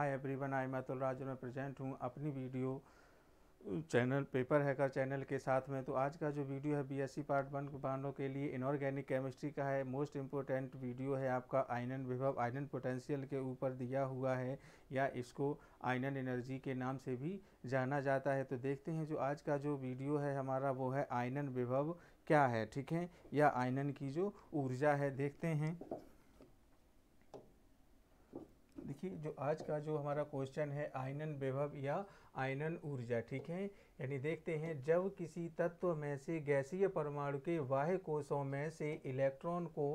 hi everyone I मैतुल राज मैं present हूँ अपनी video channel paper hacker channel के साथ में तो आज का जो वीडियो है बीएससी पार्ट वन बानों के लिए इनऑर्गेनिक केमिस्ट्री का है मोस्ट इम्पोर्टेंट वीडियो है आपका आयनन विभव आयनन पोटेंशियल के ऊपर दिया हुआ है या इसको आयनन एनर्जी के नाम से भी जाना जाता है तो देखते हैं जो आज का जो वीडियो है हमारा वो है आयनन विभव क्या है ठीक है या आयनन की जो ऊर्जा है देखते हैं देखिए जो आज का जो हमारा क्वेश्चन है आयनन विभव या आयनन ऊर्जा ठीक है यानी देखते हैं जब किसी तत्व में से गैसीय परमाणु के वाह कोषों में से इलेक्ट्रॉन को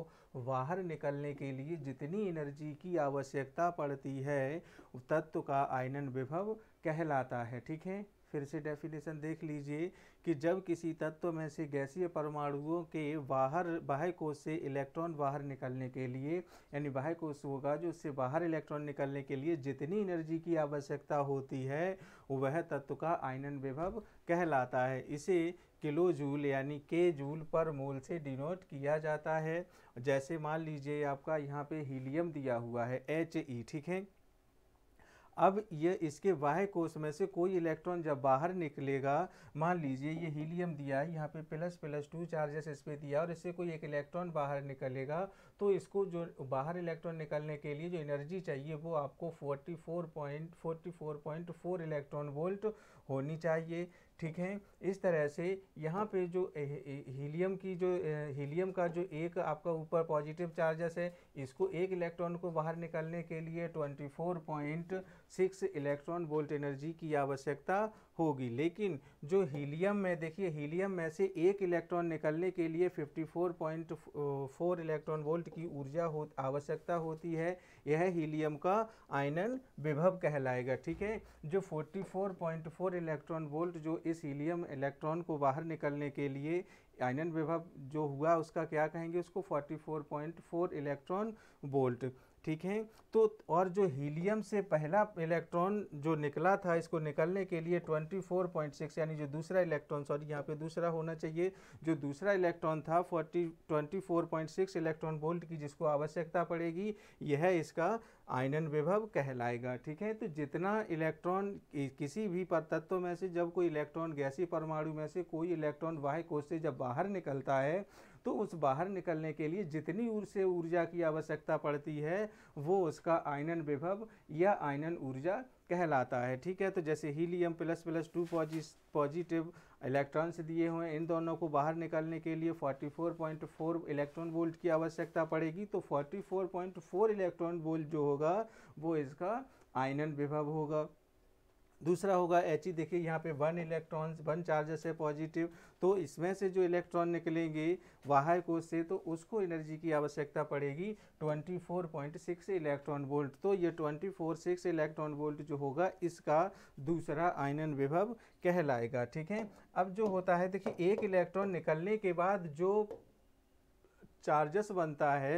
बाहर निकलने के लिए जितनी एनर्जी की आवश्यकता पड़ती है तत्व का आयनन विभव कहलाता है ठीक है फिर से डेफिनेशन देख लीजिए कि जब किसी तत्व में से गैसीय परमाणुओं के बाहर बाह्य कोश से इलेक्ट्रॉन बाहर निकलने के लिए यानी बाह्य कोश होगा जो उससे बाहर इलेक्ट्रॉन निकलने के लिए जितनी एनर्जी की आवश्यकता होती है वह तत्व का आयनन विभव कहलाता है इसे किलो जूल यानी के जूल पर मोल से डिनोट किया जाता है जैसे मान लीजिए आपका यहाँ पे हीलियम दिया हुआ है एच ई e, ठीक है अब ये इसके बाह्य कोष में से कोई इलेक्ट्रॉन जब बाहर निकलेगा मान लीजिए ये हीलियम दिया है यहाँ पे प्लस प्लस टू चार्जेस इस पर दिया और इससे कोई एक इलेक्ट्रॉन बाहर निकलेगा तो इसको जो बाहर इलेक्ट्रॉन निकलने के लिए जो एनर्जी चाहिए वो आपको 44.44.4 इलेक्ट्रॉन वोल्ट होनी चाहिए ठीक है इस तरह से यहाँ पे जो हीलियम की जो हीलियम का जो एक आपका ऊपर पॉजिटिव चार्जेस है इसको एक इलेक्ट्रॉन को बाहर निकालने के लिए 24.6 इलेक्ट्रॉन वोल्ट एनर्जी की आवश्यकता होगी लेकिन जो हीलियम में देखिए हीलियम में से एक इलेक्ट्रॉन निकलने के लिए 54.4 इलेक्ट्रॉन वोल्ट की ऊर्जा हो आवश्यकता होती है यह हीलियम का आयनन विभव कहलाएगा ठीक है जो 44.4 इलेक्ट्रॉन वोल्ट जो इस हीलियम इलेक्ट्रॉन को बाहर निकलने के लिए आयनन विभव जो हुआ उसका क्या कहेंगे उसको 44.4 इलेक्ट्रॉन वोल्ट ठीक है तो और जो हीलियम से पहला इलेक्ट्रॉन जो निकला था इसको निकलने के लिए 24.6 यानी जो दूसरा इलेक्ट्रॉन सॉरी यहाँ पे दूसरा होना चाहिए जो दूसरा इलेक्ट्रॉन था 40 24.6 इलेक्ट्रॉन वोल्ट की जिसको आवश्यकता पड़ेगी यह इसका आयनन विभव कहलाएगा ठीक है तो जितना इलेक्ट्रॉन किसी भी तत्व में से जब कोई इलेक्ट्रॉन गैसी परमाणु में से कोई इलेक्ट्रॉन वाह कोष से जब बाहर निकलता है तो उस बाहर निकलने के लिए जितनी उसे ऊर्जा की आवश्यकता पड़ती है वो उसका आयनन विभव या आयनन ऊर्जा कहलाता है ठीक है तो जैसे helium plus plus two positive electrons दिए हुए इन दोनों को बाहर निकलने के लिए 44.4 इलेक्ट्रॉन वोल्ट की आवश्यकता पड़ेगी तो 44.4 इलेक्ट्रॉन वोल्ट जो होगा वो इसका आयनन विभव होगा दूसरा होगा एच ई e, देखिए यहाँ पे वन इलेक्ट्रॉन वन चार्जेस है पॉजिटिव तो इसमें से जो इलेक्ट्रॉन निकलेंगे बाहर कोष से तो उसको एनर्जी की आवश्यकता पड़ेगी 24.6 इलेक्ट्रॉन वोल्ट तो ये 24.6 इलेक्ट्रॉन वोल्ट जो होगा इसका दूसरा आयनन विभव कहलाएगा ठीक है अब जो होता है देखिए एक इलेक्ट्रॉन निकलने के बाद जो चार्जस बनता है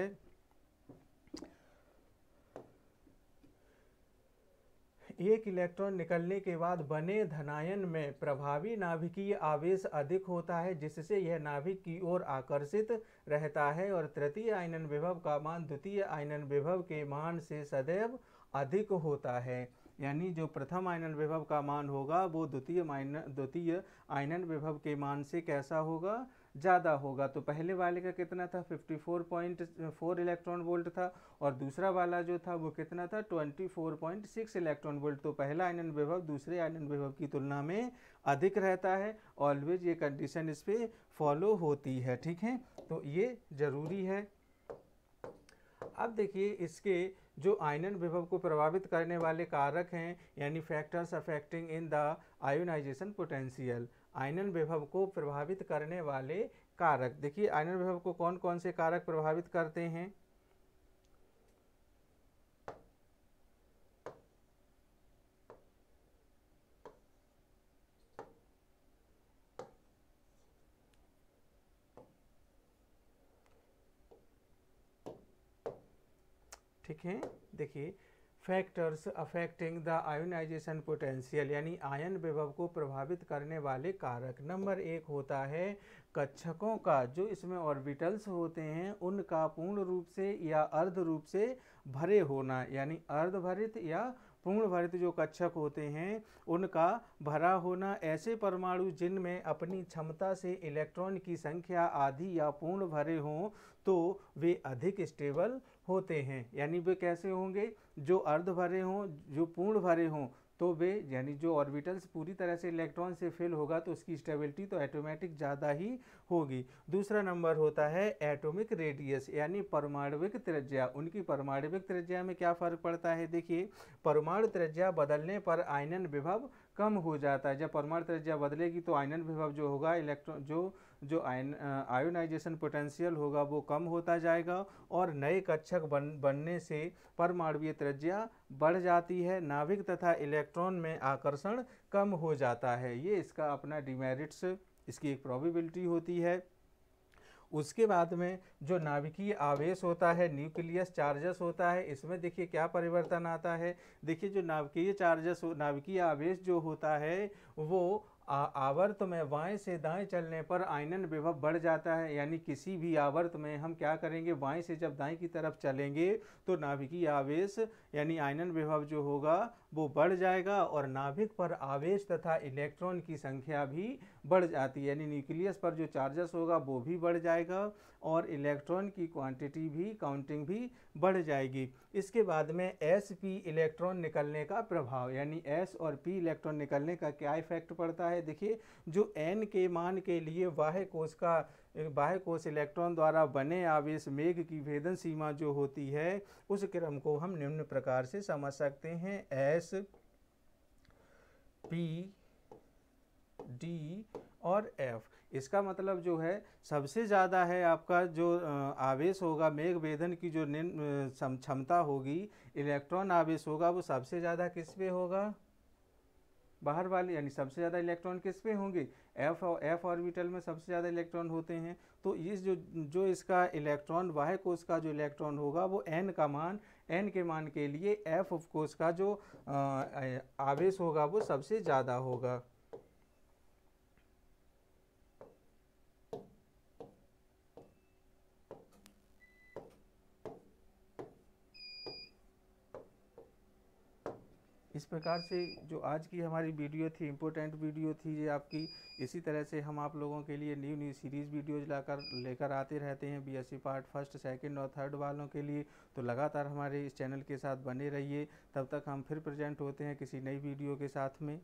एक इलेक्ट्रॉन निकलने के बाद बने धनायन में प्रभावी नाभिकीय आवेश अधिक होता है जिससे यह नाभिक की ओर आकर्षित रहता है और तृतीय आयनन विभव का मान द्वितीय आयनन विभव के मान से सदैव अधिक होता है यानी जो प्रथम आयनन विभव का मान होगा वो द्वितीय माइन द्वितीय आयनन विभव के मान से कैसा होगा ज़्यादा होगा तो पहले वाले का कितना था 54.4 इलेक्ट्रॉन वोल्ट था और दूसरा वाला जो था वो कितना था 24.6 इलेक्ट्रॉन वोल्ट तो पहला आयनन विभव दूसरे आयनन विभव की तुलना में अधिक रहता है ऑलवेज ये कंडीशन इस पर फॉलो होती है ठीक है तो ये ज़रूरी है अब देखिए इसके जो आयनन विभव को प्रभावित करने वाले कारक हैं यानी factors affecting in the ionization potential आयनन विभव को प्रभावित करने वाले कारक देखिए आयनन विभव को कौन कौन से कारक प्रभावित करते हैं ठीक है देखिए factors affecting the ionization potential यानी आयन विभव को प्रभावित करने वाले कारक नंबर एक होता है कक्षकों का जो इसमें ऑर्बिटल्स होते हैं उनका पूर्ण रूप से या अर्ध रूप से भरे होना यानी अर्ध भरित या पूर्ण भरित जो कक्षक होते हैं उनका भरा होना ऐसे परमाणु जिनमें अपनी क्षमता से इलेक्ट्रॉन की संख्या आधी या पूर्ण भरे हों तो वे अधिक स्टेबल होते हैं यानी वे कैसे होंगे जो अर्ध भरे हों जो पूर्ण भरे हों तो वे यानी जो ऑर्बिटल्स पूरी तरह से इलेक्ट्रॉन से फिल होगा तो उसकी स्टेबिलिटी तो ऐटोमेटिक ज़्यादा ही होगी दूसरा नंबर होता है एटॉमिक रेडियस यानी परमाणुविक त्रिज्या उनकी परमाणुविक त्रिज्या में क्या फ़र्क पड़ता है देखिए परमाणु त्रिज्या बदलने पर आयनन विभव कम हो जाता है जब परमाणु त्रिज्या बदलेगी तो आयनन विभव जो होगा इलेक्ट्रॉन जो जो आयन आयोनाइजेशन पोटेंशियल होगा वो कम होता जाएगा और नए कक्षक बन बनने से परमाणवीय त्रिज्या बढ़ जाती है नाभिक तथा इलेक्ट्रॉन में आकर्षण कम हो जाता है ये इसका अपना डिमेरिट्स इसकी एक प्रॉबिबिलिटी होती है उसके बाद में जो नाभिकीय आवेश होता है न्यूक्लियस चार्जेस होता है इसमें देखिए क्या परिवर्तन आता है देखिए जो नाभिकीय चार्जेस नाभिकीय आवेश जो होता है वो आवर्त में बाएं से दाएं चलने पर आयनन विभव बढ़ जाता है यानी किसी भी आवर्त में हम क्या करेंगे बाएं से जब दाएं की तरफ चलेंगे तो नाभिकीय आवेश यानी आयनन विभव जो होगा वो बढ़ जाएगा और नाभिक पर आवेश तथा इलेक्ट्रॉन की संख्या भी बढ़ जाती है यानी न्यूक्लियस पर जो चार्जेस होगा वो भी बढ़ जाएगा और इलेक्ट्रॉन की क्वांटिटी भी काउंटिंग भी बढ़ जाएगी इसके बाद में एस पी इलेक्ट्रॉन निकलने का प्रभाव यानी एस और पी इलेक्ट्रॉन निकलने का क्या इफेक्ट पड़ता है देखिए जो एन के मान के लिए बाह्य कोष का बाह्य कोष इलेक्ट्रॉन द्वारा बने आवेश मेघ की भेदन सीमा जो होती है उस क्रम को हम निम्न प्रकार से समझ सकते हैं एस एस पी डी और एफ इसका मतलब जो है सबसे ज़्यादा है आपका जो आवेश होगा मेघ वेधन की जो निम्न क्षमता होगी इलेक्ट्रॉन आवेश होगा वो सबसे ज़्यादा किस पे होगा बाहर वाले यानी सबसे ज़्यादा इलेक्ट्रॉन किस पे होंगे एफ और एफ ऑर्बिटल में सबसे ज़्यादा इलेक्ट्रॉन होते हैं तो इस जो जो इसका इलेक्ट्रॉन वाह कोष का जो इलेक्ट्रॉन होगा वो एन का मान एन के मान के लिए एफ ऑफ कोर्स का जो आवेश होगा वो सबसे ज़्यादा होगा इस प्रकार से जो आज की हमारी वीडियो थी इम्पोर्टेंट वीडियो थी ये आपकी इसी तरह से हम आप लोगों के लिए न्यू न्यू सीरीज़ वीडियोज लाकर लेकर आते रहते हैं बीएससी पार्ट फर्स्ट सेकंड और थर्ड वालों के लिए तो लगातार हमारे इस चैनल के साथ बने रहिए तब तक हम फिर प्रेजेंट होते हैं किसी नई वीडियो के साथ में